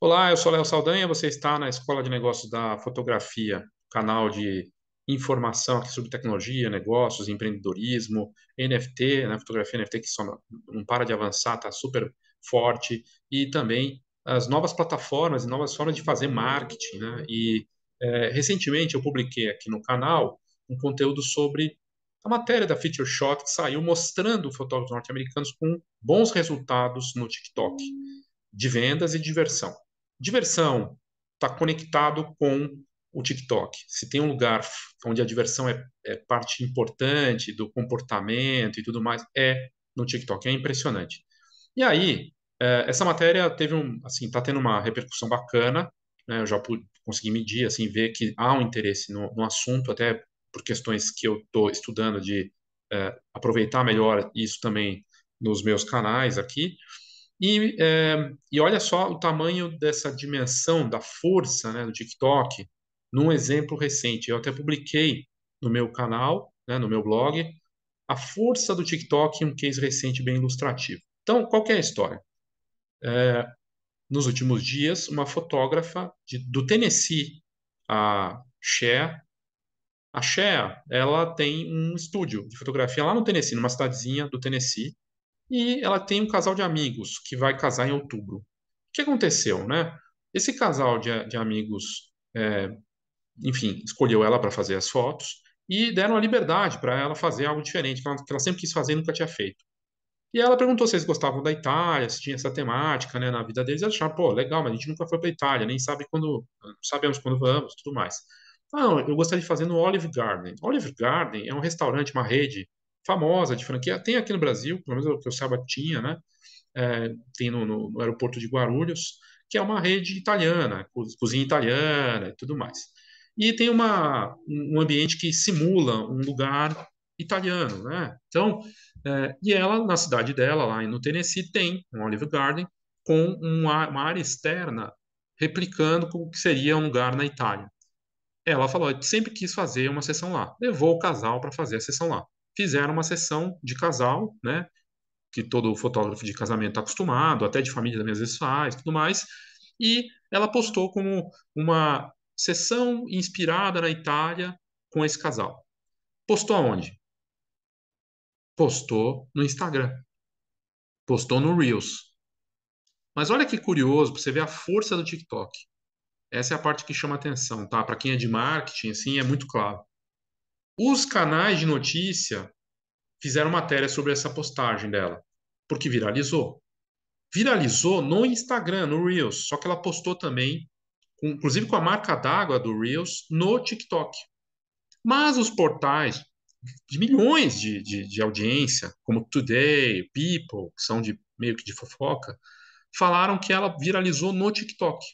Olá, eu sou Léo Saldanha, você está na Escola de Negócios da Fotografia, canal de informação aqui sobre tecnologia, negócios, empreendedorismo, NFT, né, fotografia NFT que só não para de avançar, está super forte, e também as novas plataformas, e novas formas de fazer marketing. Né? E é, recentemente eu publiquei aqui no canal um conteúdo sobre a matéria da Feature Shot que saiu mostrando fotógrafos norte-americanos com bons resultados no TikTok de vendas e diversão diversão está conectado com o TikTok. Se tem um lugar onde a diversão é, é, parte importante do comportamento e tudo mais, é no TikTok. É impressionante. E aí, é, essa matéria teve um, assim, tá tendo uma repercussão bacana. Né? Eu já pude, consegui medir, assim, ver que há um interesse no, no assunto, até por questões que eu estou estudando de é, aproveitar melhor isso também nos meus canais aqui. E, é, e olha só o tamanho dessa dimensão, da força né, do TikTok, num exemplo recente. Eu até publiquei no meu canal, né, no meu blog, a força do TikTok em um case recente bem ilustrativo. Então, qual é a história? É, nos últimos dias, uma fotógrafa de, do Tennessee, a Cher, a Cher, ela tem um estúdio de fotografia lá no Tennessee, numa cidadezinha do Tennessee, e ela tem um casal de amigos que vai casar em outubro. O que aconteceu, né? Esse casal de, de amigos, é, enfim, escolheu ela para fazer as fotos e deram a liberdade para ela fazer algo diferente, que ela, que ela, sempre quis fazer e nunca tinha feito. E ela perguntou se eles gostavam da Itália, se tinha essa temática né, na vida deles. Eles acharam, pô, legal, mas a gente nunca foi para a Itália, nem sabe quando, sabemos quando vamos tudo mais. Ah, não, eu gostaria de fazer no Olive Garden. Olive Garden é um restaurante, uma rede famosa de franquia. Tem aqui no Brasil, pelo menos é o que eu saiba tinha, né? É, tem no, no, no, aeroporto de Guarulhos, que é uma rede italiana, cozinha italiana e tudo mais. E tem uma, um ambiente que simula um lugar italiano, né? Então, é, e ela, na cidade dela, lá no Tennessee, tem um Olive Garden com uma, uma área externa replicando o que seria um lugar na Itália. Ela falou, sempre quis fazer uma sessão lá. Levou o casal para fazer a sessão lá fizeram uma sessão de casal, né? Que todo fotógrafo de casamento está acostumado, até de família também às vezes faz, tudo mais. E ela postou como uma sessão inspirada na Itália com esse casal. Postou aonde? Postou no Instagram. Postou no Reels. Mas olha que curioso, você vê a força do TikTok. Essa é a parte que chama atenção, tá? Para quem é de marketing, assim, é muito claro. Os canais de notícia fizeram matéria sobre essa postagem dela, porque viralizou. Viralizou no Instagram, no Reels, só que ela postou também, inclusive com a marca d'água do Reels, no TikTok. Mas os portais de milhões de, de, de audiência, como Today, People, que são de meio que de fofoca, falaram que ela viralizou no TikTok.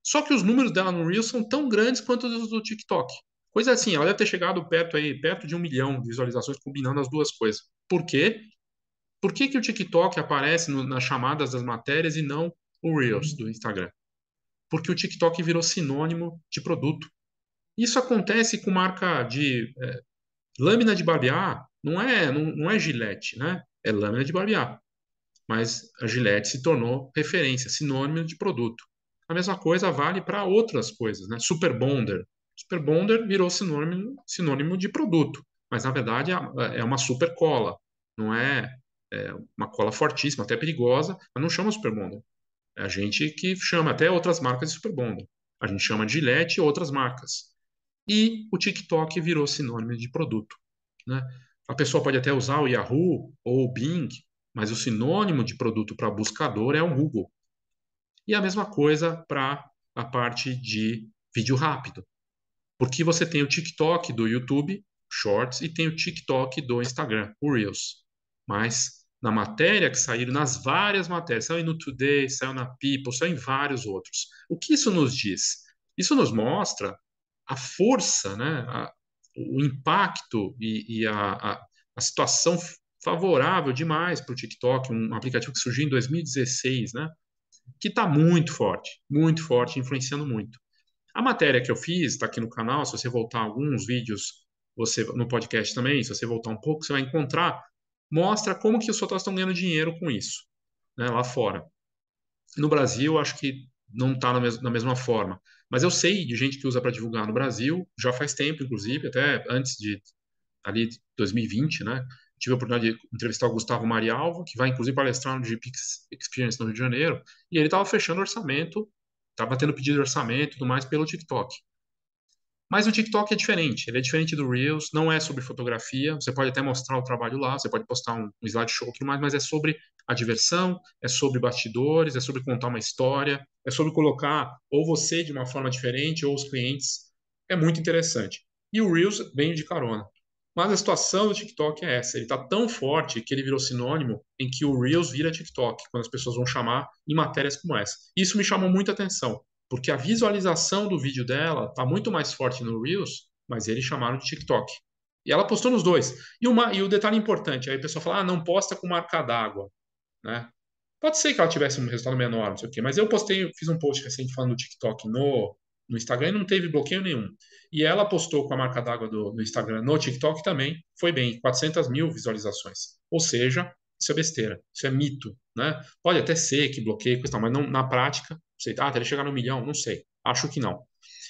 Só que os números dela no Reels são tão grandes quanto os do TikTok. Coisa assim, ela deve ter chegado perto aí, perto de um milhão de visualizações combinando as duas coisas. Por quê? Por que, que o TikTok aparece no, nas chamadas das matérias e não o Reels do Instagram? Porque o TikTok virou sinônimo de produto. Isso acontece com marca de é, lâmina de barbear, não é, não, não é gilete, né? É lâmina de barbear. Mas a gilete se tornou referência, sinônimo de produto. A mesma coisa vale para outras coisas, né? Super Bonder, Super Bonder virou sinônimo, sinônimo de produto, mas na verdade é, é uma super cola, não é, é uma cola fortíssima, até perigosa, mas não chama Super Bonder. É a gente que chama até outras marcas de Super Bonder. A gente chama de Gillette e outras marcas. E o TikTok virou sinônimo de produto. Né? A pessoa pode até usar o Yahoo ou o Bing, mas o sinônimo de produto para buscador é o Google. E a mesma coisa para a parte de vídeo rápido. Porque você tem o TikTok do YouTube, Shorts, e tem o TikTok do Instagram, o Reels. Mas na matéria que saíram, nas várias matérias, saiu no Today, saiu na People, saiu em vários outros. O que isso nos diz? Isso nos mostra a força, né, a, o impacto e, e a, a, a, situação favorável demais para o TikTok, um aplicativo que surgiu em 2016, né, que está muito forte, muito forte, influenciando muito. A matéria que eu fiz está aqui no canal. Se você voltar alguns vídeos, você no podcast também, se você voltar um pouco, você vai encontrar. Mostra como que os fotógrafos estão ganhando dinheiro com isso, né, lá fora. No Brasil, acho que não está na, mesma forma. Mas eu sei de gente que usa para divulgar no Brasil, já faz tempo, inclusive, até antes de ali 2020, né? Tive a oportunidade de entrevistar o Gustavo Marialvo, que vai inclusive palestrar no GPX Experience no Rio de Janeiro, e ele estava fechando orçamento Tava tendo pedido de orçamento e tudo mais pelo TikTok. Mas o TikTok é diferente, ele é diferente do Reels, não é sobre fotografia, você pode até mostrar o trabalho lá, você pode postar um, um slideshow e tudo mais, mas é sobre a diversão, é sobre bastidores, é sobre contar uma história, é sobre colocar ou você de uma forma diferente ou os clientes. É muito interessante. E o Reels vem de carona. Mas a situação do TikTok é essa. Ele está tão forte que ele virou sinônimo em que o Reels vira TikTok, quando as pessoas vão chamar em matérias como essa. Isso me chamou muita atenção, porque a visualização do vídeo dela está muito mais forte no Reels, mas eles chamaram de TikTok. E ela postou nos dois. E, uma, e o detalhe importante, aí a pessoa fala, ah, não posta com marca d'água. Né? Pode ser que ela tivesse um resultado menor, não sei o quê, mas eu postei, fiz um post recente falando do TikTok no, no Instagram e não teve bloqueio nenhum. E ela postou com a marca d'água do, do, Instagram no TikTok também, foi bem, 400 mil visualizações. Ou seja, isso é besteira, isso é mito, né? Pode até ser que bloqueie, mas não, na prática, sei, ah, ele chegar no milhão, não sei, acho que não.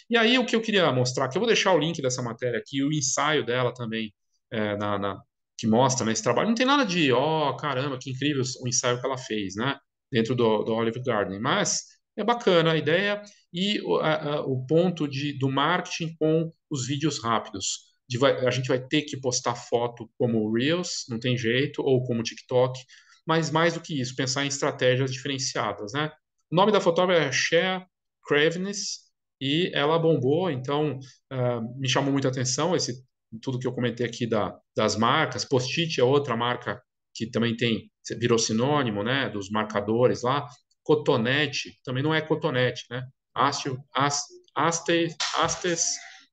E aí o que eu queria mostrar, que eu vou deixar o link dessa matéria aqui, o ensaio dela também, é, na, na, que mostra né, esse trabalho. Não tem nada de, ó, oh, caramba, que incrível o ensaio que ela fez, né? Dentro do, do Olive Garden. Mas é bacana a ideia e a, a, o ponto de, do marketing com os vídeos rápidos. De, a gente vai ter que postar foto como Reels, não tem jeito, ou como TikTok, mas mais do que isso, pensar em estratégias diferenciadas, né? O nome da fotógrafa é Cher Craveness e ela bombou, então uh, me chamou muita atenção esse tudo que eu comentei aqui da, das marcas. Post-it é outra marca que também tem virou sinônimo, né, dos marcadores lá cotonete, também não é cotonete, né? Haste, haste, hastes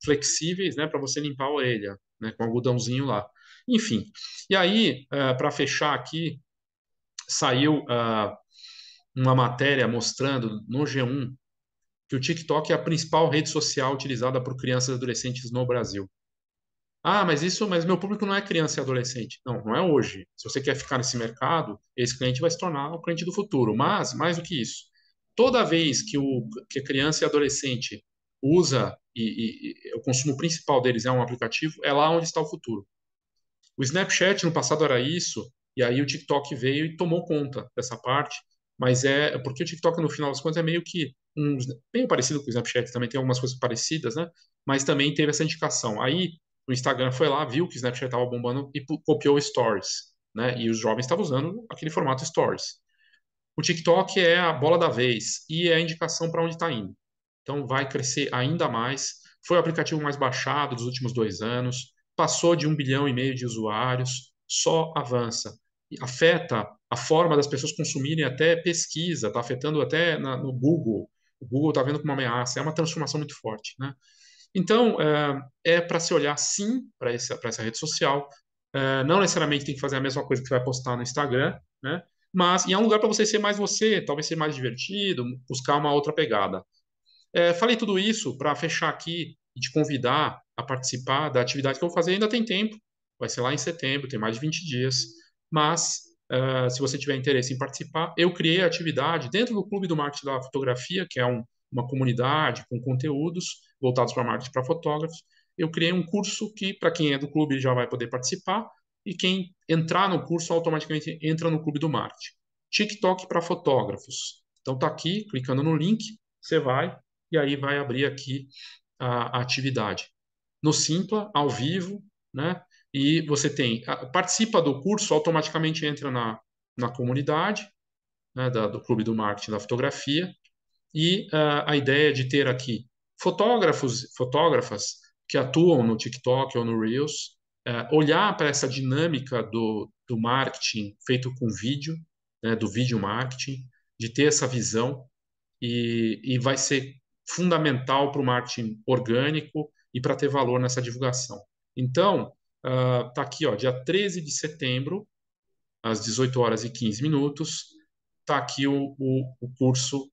flexíveis, né, para você limpar a orelha, né, com algodãozinho lá. Enfim. E aí, uh, eh, para fechar aqui, saiu uh, uma matéria mostrando no G1 que o TikTok é a principal rede social utilizada por crianças e adolescentes no Brasil. Ah, mas isso, mas meu público não é criança e adolescente. Não, não é hoje. Se você quer ficar nesse mercado, esse cliente vai se tornar o cliente do futuro. Mas, mais do que isso, toda vez que, o, que a criança e adolescente usa e, e, e o consumo principal deles é um aplicativo, é lá onde está o futuro. O Snapchat no passado era isso, e aí o TikTok veio e tomou conta dessa parte, mas é porque o TikTok no final das contas é meio que um, parecido com o Snapchat, também tem algumas coisas parecidas, né? Mas também teve essa indicação. Aí o Instagram foi lá, viu que o Snapchat estava bombando e copiou Stories, né? E os jovens estavam usando aquele formato Stories. O TikTok é a bola da vez e é a indicação para onde está indo. Então vai crescer ainda mais. Foi o aplicativo mais baixado dos últimos dois anos, passou de um bilhão e meio de usuários, só avança. Afeta a forma das pessoas consumirem até pesquisa, está afetando até na, no Google. O Google está vendo como uma ameaça, é uma transformação muito forte. Né? Então, eh, é para se olhar sim para essa, essa rede social. Eh, não necessariamente tem que fazer a mesma coisa que você vai postar no Instagram, né? Mas e é um lugar para você ser mais você, talvez ser mais divertido, buscar uma outra pegada. É, falei tudo isso para fechar aqui e te convidar a participar da atividade que eu vou fazer. Ainda tem tempo, vai ser lá em setembro, tem mais de 20 dias. Mas uh, se você tiver interesse em participar, eu criei a atividade dentro do Clube do Marketing da Fotografia, que é um, uma comunidade com conteúdos voltados para marketing para fotógrafos. Eu criei um curso que, para quem é do clube, já vai poder participar, e quem entrar no curso automaticamente entra no clube do marketing. TikTok para fotógrafos. Então tá aqui, clicando no link, você vai e aí vai abrir aqui a, a atividade. No Simpla, ao vivo, né? E você tem, a, participa do curso, automaticamente entra na, na comunidade, né, da, do Clube do Marketing da Fotografia, e a, ah, a ideia de ter aqui fotógrafos, fotógrafas que atuam no TikTok ou no Reels, uh, olhar para essa dinâmica do, do marketing feito com vídeo, né, do vídeo marketing, de ter essa visão e, e vai ser fundamental para o marketing orgânico e para ter valor nessa divulgação. Então, uh, tá aqui, ó, dia 13 de setembro, às 18 horas e 15 minutos, tá aqui o, o, o curso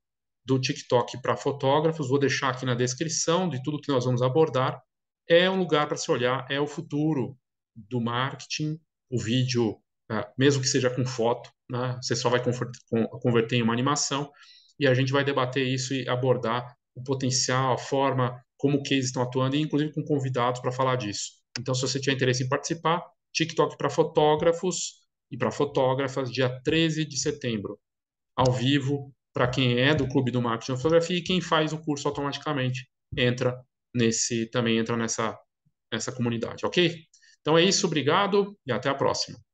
do TikTok para fotógrafos, vou deixar aqui na descrição de tudo que nós vamos abordar. É um lugar para se olhar, é o futuro do marketing, o vídeo, ah, mesmo que seja com foto, né? você só vai converter em uma animação, e a gente vai debater isso e abordar o potencial, a forma como que eles estão atuando, e inclusive com convidados para falar disso. Então, se você tiver interesse em participar, TikTok para fotógrafos e para fotógrafas, dia 13 de setembro, ao vivo, para quem é do clube do marketing de fotografia e quem faz o curso automaticamente entra nesse também entra nessa nessa comunidade, ok? Então é isso, obrigado e até a próxima.